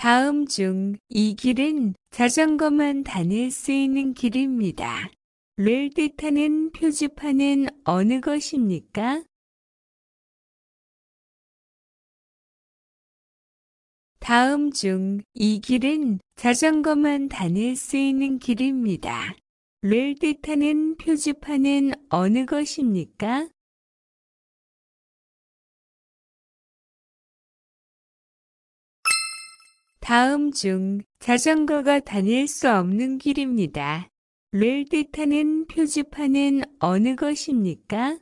다음 중 이 길은 자전거만 다닐 수 있는 길입니다. 를 뜻하는 표지판은 어느 것입니까? 다음 중 이 길은 자전거만 다닐 수 있는 길입니다. 를 뜻하는 표지판은 어느 것입니까? 다음 중 자전거가 다닐 수 없는 길입니다. 를 뜻하는 표지판은 어느 것입니까?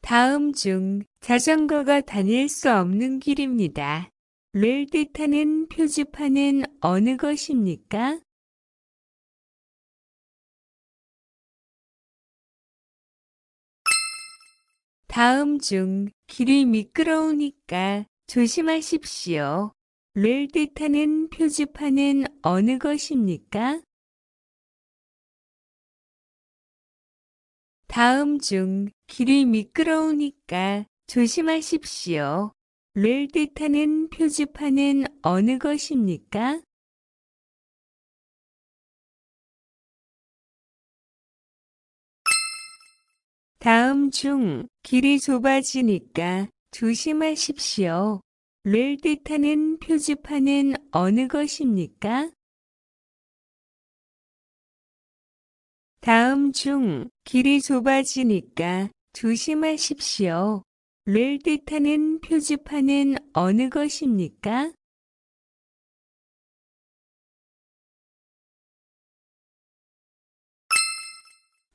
다음 중 자전거가 다닐 수 없는 길입니다. 를 뜻하는 표지판은 어느 것입니까? 다음 중 길이 미끄러우니까 조심하십시오. 를 뜻하는 표지판은 어느 것입니까? 다음 중 길이 미끄러우니까 조심하십시오. 를 뜻하는 표지판은 어느 것입니까? 다음 중 길이 좁아지니까 조심하십시오. 를 뜻하는 표지판은 어느 것입니까? 다음 중 길이 좁아지니까 조심하십시오. 를 뜻하는 표지판은 어느 것입니까?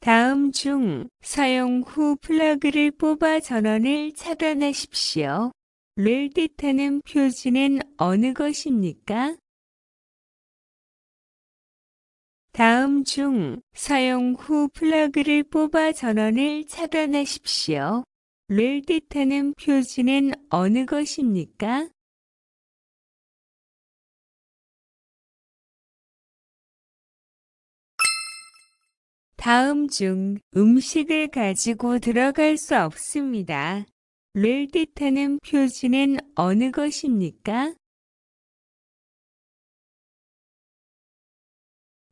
다음 중 사용 후 플러그를 뽑아 전원을 차단하십시오. 를 뜻하는 표지는 어느 것입니까? 다음 중 사용 후 플러그를 뽑아 전원을 차단하십시오. 를 뜻하는 표지는 어느 것입니까? 다음 중 음식을 가지고 들어갈 수 없습니다. 를 뜻하는 표지는 어느 것입니까?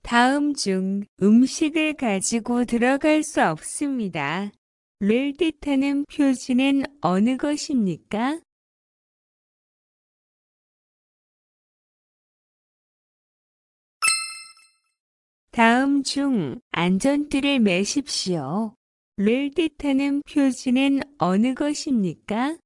다음 중 음식을 가지고 들어갈 수 없습니다. 를 뜻하는 표지는 어느 것입니까? 다음 중 안전띠를 매십시오. 를 뜻하는 표지는 어느 것입니까?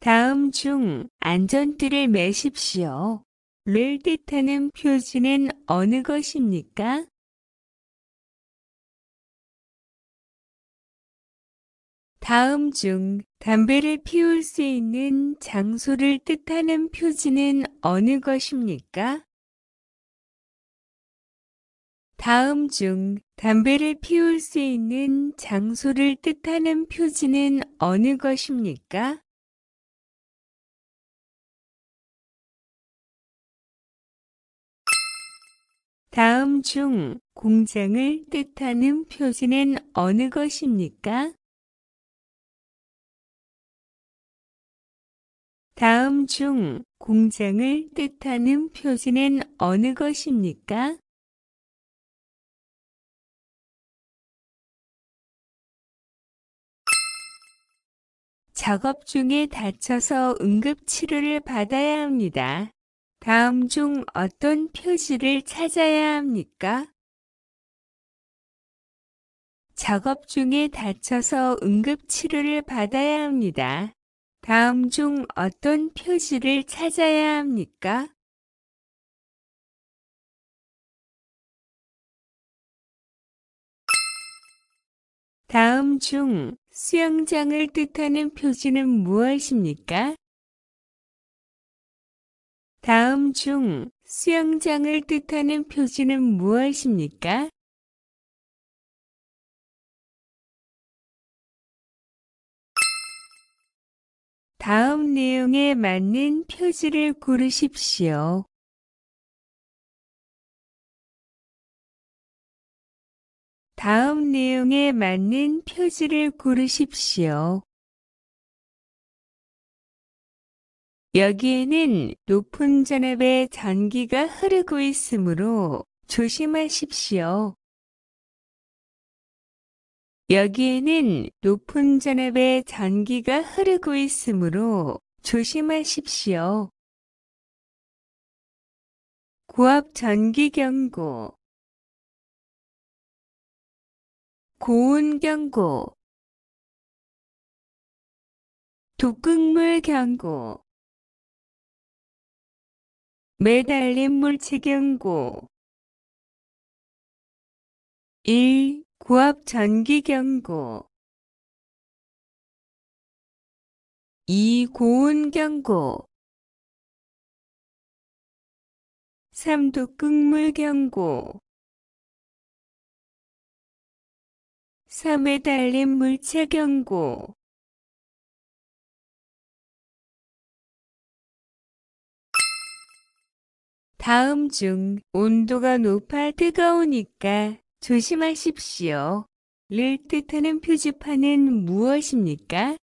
다음 중 안전띠를 매십시오. 를 뜻하는 표지는 어느 것입니까? 다음 중 담배를 피울 수 있는 장소를 뜻하는 표지는 어느 것입니까? 다음 중 담배를 피울 수 있는 장소를 뜻하는 표지는 어느 것입니까? 다음 중 공장을 뜻하는 표지는 어느 것입니까? 다음 중 공장을 뜻하는 표시는 어느 것입니까? 작업 중에 다쳐서 응급 치료를 받아야 합니다. 다음 중 어떤 표시를 찾아야 합니까? 작업 중에 다쳐서 응급 치료를 받아야 합니다. 다음 중 어떤 표지를 찾아야 합니까? 다음 중 수영장을 뜻하는 표시는 무엇입니까? 다음 중 수영장을 뜻하는 표시는 무엇입니까? 다음 내용에 맞는 표지를 고르십시오. 다음 내용에 맞는 표지를 고르십시오. 여기에는 높은 전압의 전기가 흐르고 있으므로 조심하십시오. 여기에는 높은 전압의 전기가 흐르고 있으므로 조심하십시오. 고압 전기 경고 고온 경고 독극물 경고 매달린 물체 경고 1. 고압 전기 경고 이 고온 경고 삼도 끓물 경고 3에 달린 물체 경고 다음 중 온도가 높아 뜨거우니까 조심하십시오. 를 뜻하는 표지판은 무엇입니까?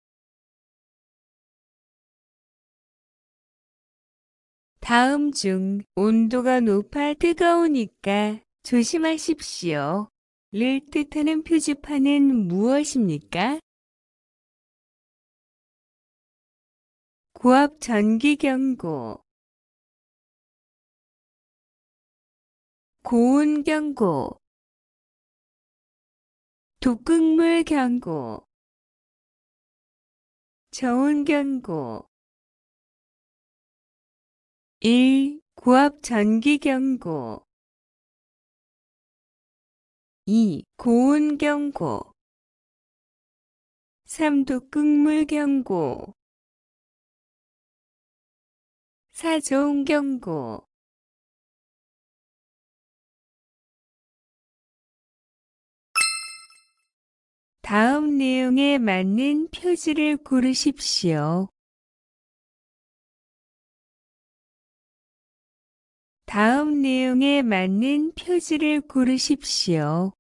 다음 중 온도가 높아 뜨거우니까 조심하십시오. 를 뜻하는 표지판은 무엇입니까? 고압 전기 경고 고온 경고 독극물 경고 저온 경고 1. 고압 전기 경고 2. 고온 경고 3. 독극물 경고 4. 저온 경고 다음 내용에 맞는 표지를 고르십시오. 다음 내용에 맞는 표지를 고르십시오.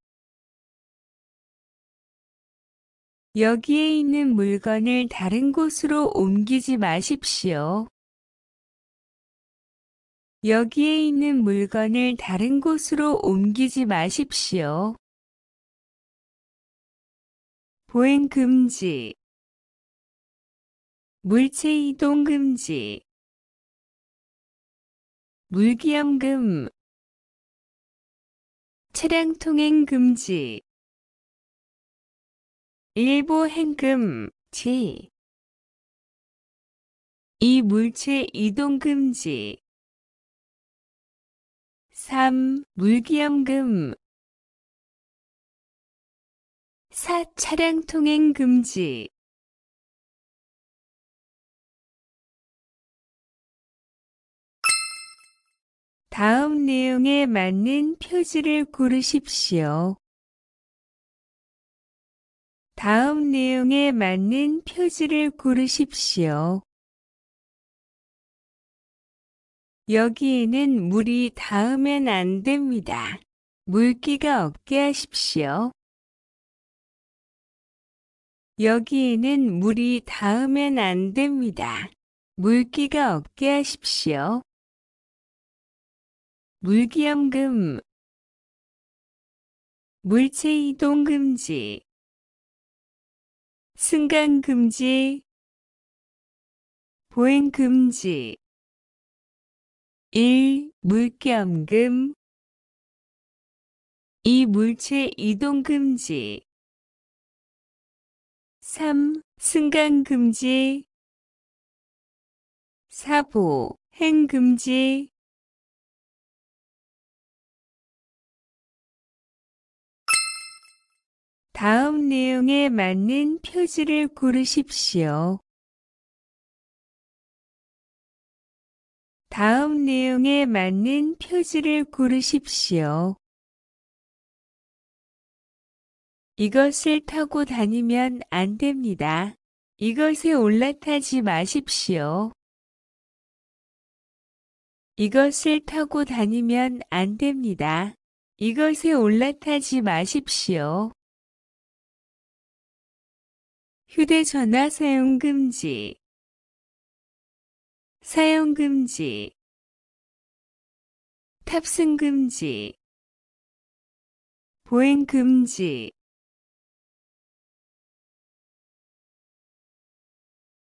여기에 있는 물건을 다른 곳으로 옮기지 마십시오. 여기에 있는 물건을 다른 곳으로 옮기지 마십시오. 보행 금지 물체 이동 금지 물기염금 차량 통행 금지 일부 행금 지이 물체 이동 금지 3. 물기염금 사 차량 통행 금지 다음 내용에 맞는 표지를 고르십시오. 다음 내용에 맞는 표지를 고르십시오. 여기에는 물이 닿으면 안 됩니다. 물기가 없게 하십시오. 여기에는 물이 닿으면 안 됩니다. 물기가 없게 하십시오. 물기염금 물체 이동 금지 승강 금지 보행 금지 1. 물기염금 2. 물체 이동 금지 3. 승강금지 4보 행금지 다음 내용에 맞는 표지를 고르십시오. 다음 내용에 맞는 표지를 고르십시오. 이것을 타고 다니면 안 됩니다. 이것에 올라타지 마십시오. 이것을 타고 다니면 안 됩니다. 이것에 올라타지 마십시오. 휴대전화 사용금지 사용금지 탑승금지 보행금지